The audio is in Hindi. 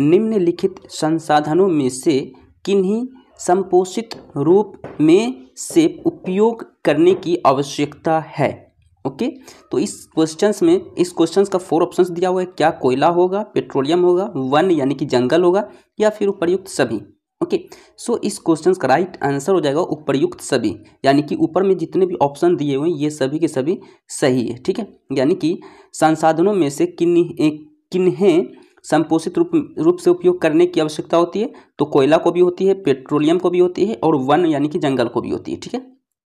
निम्नलिखित संसाधनों में से किन्हीं संपोषित रूप में से उपयोग करने की आवश्यकता है ओके तो इस क्वेश्चन में इस क्वेश्चन का फोर ऑप्शंस दिया हुआ है क्या कोयला होगा पेट्रोलियम होगा वन यानी कि जंगल होगा या फिर उपरयुक्त सभी ओके okay, सो so, इस क्वेश्चन का राइट आंसर हो जाएगा उपरयुक्त सभी यानी कि ऊपर में जितने भी ऑप्शन दिए हुए हैं ये सभी के सभी सही है ठीक है यानी कि संसाधनों में से किन्हीं किन्हें संपोषित रूप रूप से उपयोग करने की आवश्यकता होती है तो कोयला को भी होती है पेट्रोलियम को भी होती है और वन यानी कि जंगल को भी होती है ठीक है